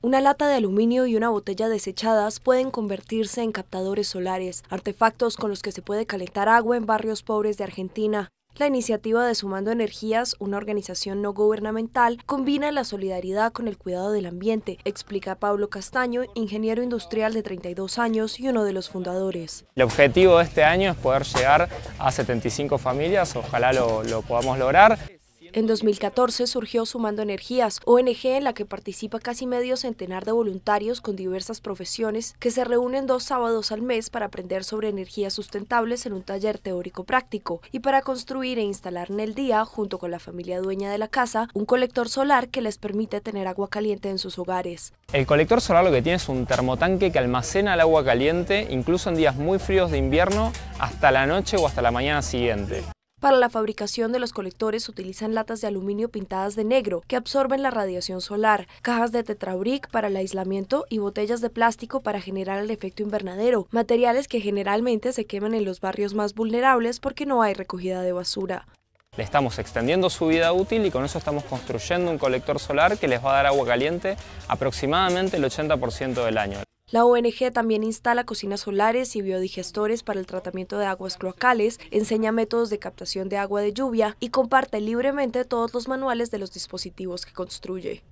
Una lata de aluminio y una botella desechadas pueden convertirse en captadores solares, artefactos con los que se puede calentar agua en barrios pobres de Argentina. La iniciativa de Sumando Energías, una organización no gubernamental, combina la solidaridad con el cuidado del ambiente, explica Pablo Castaño, ingeniero industrial de 32 años y uno de los fundadores. El objetivo de este año es poder llegar a 75 familias, ojalá lo, lo podamos lograr. En 2014 surgió Sumando Energías, ONG en la que participa casi medio centenar de voluntarios con diversas profesiones que se reúnen dos sábados al mes para aprender sobre energías sustentables en un taller teórico práctico y para construir e instalar en el día, junto con la familia dueña de la casa, un colector solar que les permite tener agua caliente en sus hogares. El colector solar lo que tiene es un termotanque que almacena el agua caliente incluso en días muy fríos de invierno hasta la noche o hasta la mañana siguiente. Para la fabricación de los colectores utilizan latas de aluminio pintadas de negro que absorben la radiación solar, cajas de tetrabric para el aislamiento y botellas de plástico para generar el efecto invernadero, materiales que generalmente se queman en los barrios más vulnerables porque no hay recogida de basura. Le estamos extendiendo su vida útil y con eso estamos construyendo un colector solar que les va a dar agua caliente aproximadamente el 80% del año. La ONG también instala cocinas solares y biodigestores para el tratamiento de aguas cloacales, enseña métodos de captación de agua de lluvia y comparte libremente todos los manuales de los dispositivos que construye.